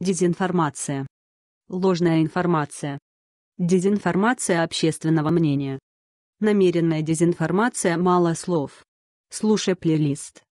Дезинформация. Ложная информация. Дезинформация общественного мнения. Намеренная дезинформация мало слов. Слушай плейлист.